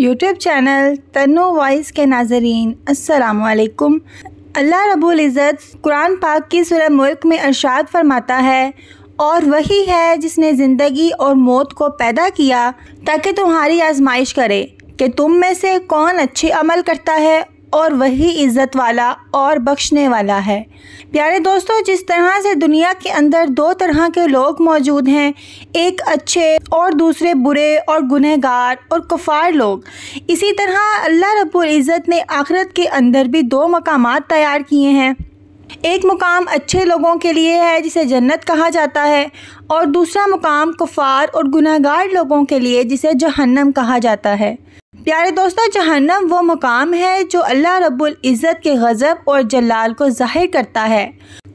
YouTube channel तनो voice के नाजरीन असलकुम अल्लाह रबुल्ज़त इज़्ज़त कुरान पाक की सूरह मुल्क में अरशाद फरमाता है और वही है जिसने ज़िंदगी और मौत को पैदा किया ताकि तुम्हारी आजमाइश करे कि तुम में से कौन अच्छे अमल करता है और वही इज़्ज़त वाला और बख्शने वाला है प्यारे दोस्तों जिस तरह से दुनिया के अंदर दो तरह के लोग मौजूद हैं एक अच्छे और दूसरे बुरे और गुनहगार और कुफार लोग इसी तरह अल्लाह रब्बुल इज़्ज़त ने आखिरत के अंदर भी दो मकाम तैयार किए हैं एक मुकाम अच्छे लोगों के लिए है जिसे जन्नत कहा जाता है और दूसरा मुकाम कुफार और गुनहगार लोगों के लिए जिसे जहन्नम कहा जाता है प्यारे दोस्तों जहन्नम वो मुकाम है जो अल्लाह रब्बुल इज़्ज़त के गज़ब और जलाल को जाहिर करता है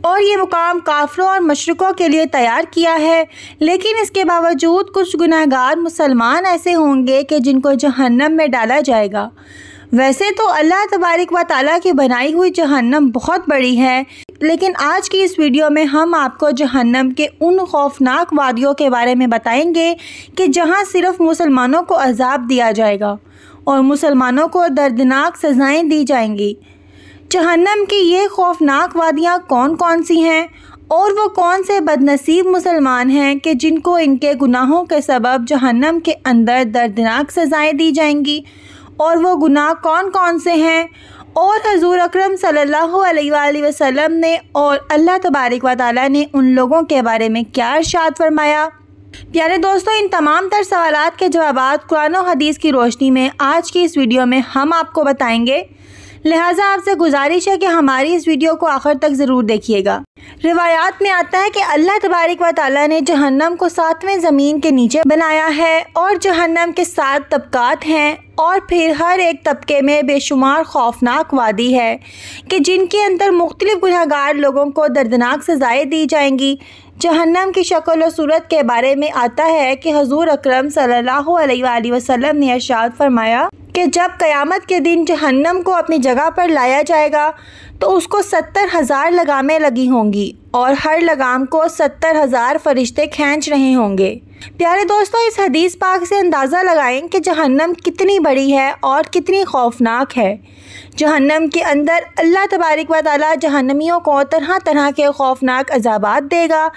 और ये मुकाम काफरों और मशरक़ों के लिए तैयार किया है लेकिन इसके बावजूद कुछ गुनाहगार मुसलमान ऐसे होंगे कि जिनको जहन्नम में डाला जाएगा वैसे तो अल्लाह तबारक व ताली की बनाई हुई जहन्नम बहुत बड़ी है लेकिन आज की इस वीडियो में हम आपको जहन्नम के उन खौफनाक वादियों के बारे में बताएंगे कि जहां सिर्फ मुसलमानों को अजाब दिया जाएगा और मुसलमानों को दर्दनाक सज़ाएं दी जाएंगी जहन्नम की ये खौफनाक वादियाँ कौन कौन सी हैं और वो कौन से बदनसीब मुसलमान हैं कि जिनको इनके गुनाहों के सबब जहन्नम के अंदर दर्दनाक सज़ाएँ दी जाएंगी और वो गुनाह कौन कौन से हैं और हजूर अक्रम सल्हसम ने और अल्लाह तबारक व ताली ने उन लोगों के बारे में क्या अर्शात फरमाया प्यारे दोस्तों इन तमाम तर सवाल के जवाब कुरान हदीस की रोशनी में आज की इस वीडियो में हम आपको बताएंगे लिहाजा आपसे गुजारिश है कि हमारी इस वीडियो को आखिर तक ज़रूर देखिएगा रिवायात में आता है कि अल्लाह तबारक व ताली ने जहन्नम को सातवें ज़मीन के नीचे बनाया है और जहन्नम के सात तबकात हैं और फिर हर एक तबके में बेशुमार खौफनाक वादी है कि जिनके अंदर मुख्तलिफ गुनहगार लोगों को दर्दनाक सज़ाएँ दी जाएंगी जहन्नम की शक्ल और सूरत के बारे में आता है कि हजूर अक्रम सल्लल्लाहु अलैहि वसल्लम ने इरशाद फरमाया कि जब क़यामत के दिन जहन्नम को अपनी जगह पर लाया जाएगा तो उसको सत्तर हज़ार लगामें लगी होंगी और हर लगाम को सत्तर हज़ार फरिश्ते खींच रहे होंगे प्यारे दोस्तों इस हदीस पाक से अंदाज़ा लगाएं कि जहन्नम कितनी बड़ी है और कितनी खौफनाक है जहन्नम के अंदर अल्लाह तबारक व ताली जहन्नमियों को तरह तरह के खौफनाक अजाबात देगा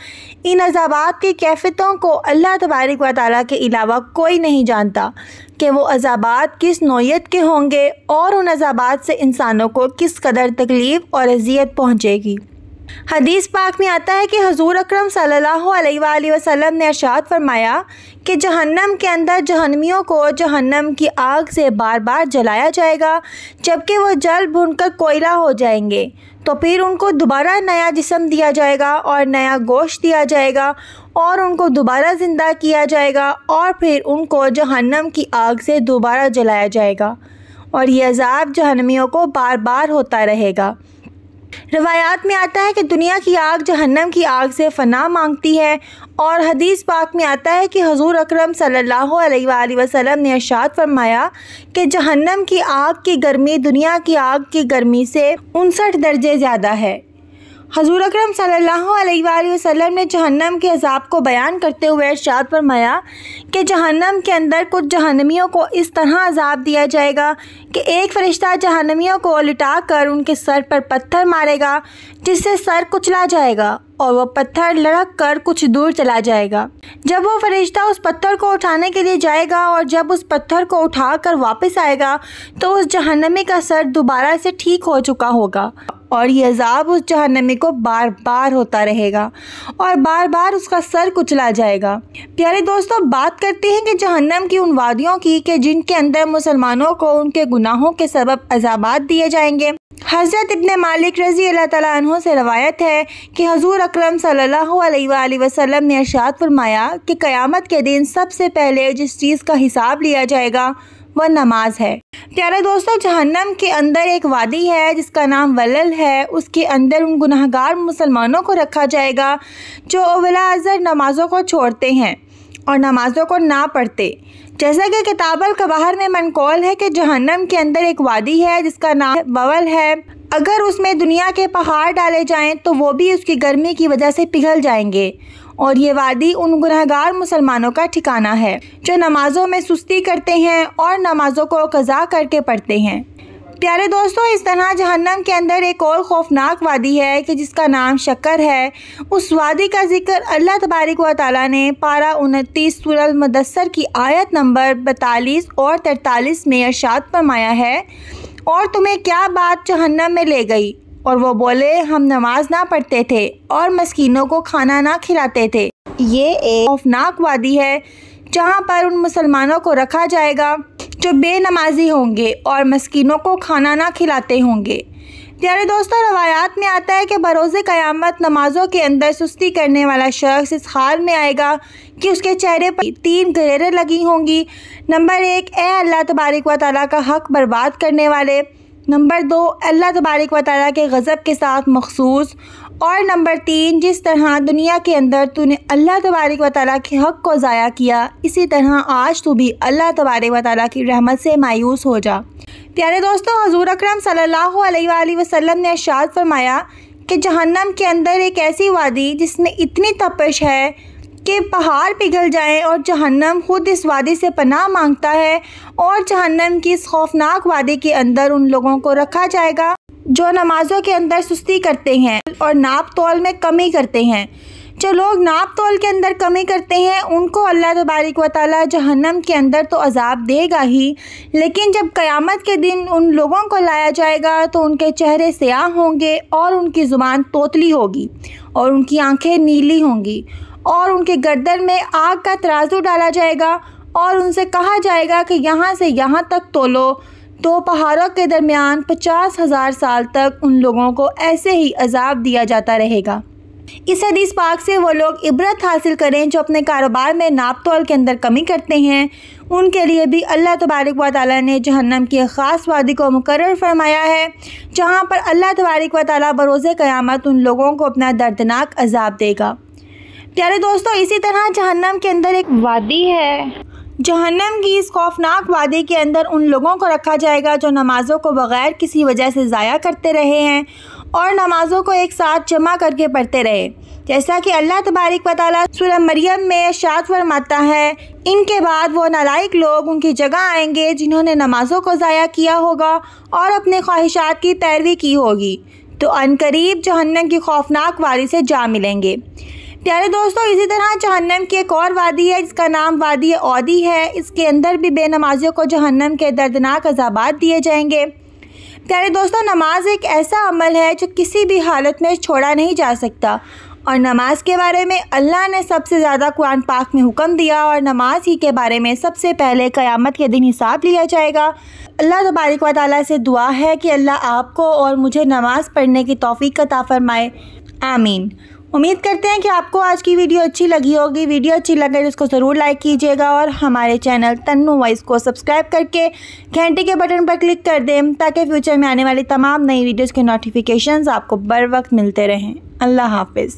इन अजाबात की कैफियतों को अल्लाह तबारक व ताली के अलावा कोई नहीं जानता कि वो अजाबात किस नोयत के होंगे और उन अजाबात से इंसानों को किस कदर तकलीफ़ और अजियत पहुँचेगी हदीस पाक में आता है कि हजूर अक्रम सल्लल्लाहु वसम ने अर्शात फरमाया कि जहन्नम के अंदर जहन्मियों को जहन्नम की आग से बार बार जलाया जाएगा जबकि वह जल भुनकर कोयला हो जाएंगे तो फिर उनको दोबारा नया जिसम दिया जाएगा और नया गोश्त दिया जाएगा और उनको दोबारा ज़िंदा किया जाएगा और फिर उनको जहन्नम की आग से दोबारा जलाया जाएगा और ये अजाब जहनमियों को बार बार होता रहेगा रवायात में आता है कि दुनिया की आग जहन्नम की आग से फना मांगती है और हदीस पाक में आता है कि हजूर अक्रम सल्लल्लाहु अलैहि वसल्लम ने अशात फरमाया कि जहन्नम की आग की गर्मी दुनिया की आग की गर्मी से उनसठ दर्जे ज़्यादा है हजूर अक्रम वसल्लम ने जहन्नम के अजाब को बयान करते हुए इर्शाद फरमाया कि जहन्नम के अंदर कुछ जहनमियों को इस तरह अजाब दिया जाएगा कि एक फ़रिश्ता जहनमियों को लिटा कर उनके सर पर पत्थर मारेगा जिससे सर कुचला जाएगा और वह पत्थर लड़क कर कुछ दूर चला जाएगा जब वह फरिश्ता उस पत्थर को उठाने के लिए जाएगा और जब उस पत्थर को उठा कर वापस आएगा तो उस जहनमी का सर दोबारा से ठीक हो चुका होगा और ये अजाब उस जहनमी को बार बार होता रहेगा और बार बार उसका सर कुचला जाएगा प्यारे दोस्तों बात करते हैं कि जहन्नम की उन वादियों की कि जिनके अंदर मुसलमानों को उनके गुनाहों के सबब अजाबात दिए जाएंगे हज़रत इबन मालिक रजी अल्लाह ताला तु से रवायत है कि हजूर अक्रम वसल्लम ने अरशाद फरमाया कि क़यामत के दिन सबसे पहले जिस चीज़ का हिसाब लिया जाएगा व नमाज है प्यारे दोस्तों जहन्नम के अंदर एक वादी है जिसका नाम वलल है उसके अंदर उन गुनाहगार मुसलमानों को रखा जाएगा जो अवला अजर नमाज़ों को छोड़ते हैं और नमाज़ों को ना पढ़ते जैसा कि किताबल कबाहर में मनकौल है कि जहन्नम के अंदर एक वादी है जिसका नाम बवल है अगर उसमें दुनिया के पहाड़ डाले जाएं तो वो भी उसकी गर्मी की वजह से पिघल जाएंगे और ये वादी उन गुनहगार मुसलमानों का ठिकाना है जो नमाजों में सुस्ती करते हैं और नमाजों को कज़ा करके पढ़ते हैं प्यारे दोस्तों इस तरह जहन्नम के अंदर एक और खौफनाक वादी है कि जिसका नाम शक्कर है उस वादी का जिक्र अल्लाह तबारक व ताली ने पारा उनतीस सूरल मदसर की आयत नंबर बतालीस और तरतालीस में अरशाद फरमाया है और तुम्हें क्या बात जहन्नम में ले गई और वो बोले हम नमाज ना पढ़ते थे और मस्किनों को खाना ना खिलाते थे ये एक खौफनाक वादी है जहाँ पर उन मुसलमानों को रखा जाएगा जो बेनमाजी होंगे और मस्किनों को खाना ना खिलाते होंगे प्यारे दोस्तों रवायात में आता है कि बरोज़ क़यामत नमाजों के अंदर सुस्ती करने वाला शख्स इस हाल में आएगा कि उसके चेहरे पर तीन गहरे लगी होंगी नंबर एक ए अल्लाह तबारक व ताली का हक बर्बाद करने वाले नंबर दो अल्लाह तबारक व ताली के गज़ब के साथ मखसूस और नंबर तीन जिस तरह दुनिया के अंदर तूने अल्लाह तबारक व ताली के हक़ को ज़ाया किया इसी तरह आज तू भी अल्लाह तबारक व ताली की रहमत से मायूस हो जा प्यारे दोस्तों हजूर अक्रम सल्लल्लाहु अलैहि वसल्लम ने इर्शाद फरमाया कि जहन्नम के अंदर एक ऐसी वादी जिसमें इतनी तपश है कि पहाड़ पिघल जाएं और जहन्नम खुद इस वादी से पनाह मांगता है और जहन्नम की इस खौफनाक वादी के अंदर उन लोगों को रखा जाएगा जो नमाजों के अंदर सुस्ती करते हैं और नाप तोल में कमी करते हैं जो लोग नाप तोल के अंदर कमी करते हैं उनको अल्लाह तबारक व ताली जहन्नम के अंदर तो अजाब देगा ही लेकिन जब क़यामत के दिन उन लोगों को लाया जाएगा तो उनके चेहरे स्याह होंगे और उनकी ज़ुबान तोतली होगी और उनकी आंखें नीली होंगी और उनके गर्दन में आग का तराजू डाला जाएगा और उनसे कहा जाएगा कि यहाँ से यहाँ तक तोलो दो पहाड़ों के दरमियान पचास हज़ार साल तक उन लोगों को ऐसे ही अजाब दिया जाता रहेगा इस हदीस पाक से वो लोग इबरत हासिल करें जो अपने कारोबार में नाप तोल के अंदर कमी करते हैं उनके लिए भी अल्लाह तबारक व ताली ने जहन्नम की एक ख़ास वादी को मुकर फरमाया है जहाँ पर अल्लाह तबारक व ताली बरोज़ क़्यामत उन लोगों को अपना दर्दनाक अजाब देगा प्यारे दोस्तों इसी तरह जहन्नम के अंदर एक वादी है जहन्नम की इस खौफनाक वादी के अंदर उन लोगों को रखा जाएगा जो नमाज़ों को बग़ैर किसी वजह से ज़ाया करते रहे हैं और नमाज़ों को एक साथ जमा करके पढ़ते रहे जैसा कि अल्लाह तबारक वाली सुर मरियम में शाद फरमाता है इनके बाद वो नालायक लोग उनकी जगह आएंगे जिन्होंने नमाज़ों को ज़ाया किया होगा और अपने ख्वाहिशात की पैरवी की होगी तो अनकरीब जहन्नम की खौफनाक वारी से जा मिलेंगे प्यारे दोस्तों इसी तरह जहन्नम की एक और वादी है जिसका नाम वादी औदी है इसके अंदर भी बेनमाजियों को जहन्नम के दर्दनाक अजाबात दिए जाएंगे प्यारे दोस्तों नमाज एक ऐसा अमल है जो किसी भी हालत में छोड़ा नहीं जा सकता और नमाज के बारे में अल्लाह ने सबसे ज़्यादा कुरान पाक में हुक्म दिया और नमाज ही के बारे में सबसे पहले क़यामत के दिन हिसाब लिया जाएगा अल्लाह तबारक वाली से दुआ है कि अल्लाह आपको और मुझे नमाज़ पढ़ने की तोफ़ी का ताफ़रमाए आमीन उम्मीद करते हैं कि आपको आज की वीडियो अच्छी लगी होगी वीडियो अच्छी लगे तो इसको ज़रूर लाइक कीजिएगा और हमारे चैनल तन्नु वॉइस को सब्सक्राइब करके घंटे के बटन पर क्लिक कर दें ताकि फ्यूचर में आने वाली तमाम नई वीडियोज़ के नोटिफिकेशन आपको बर वक्त मिलते रहें अल्लाह हाफिज़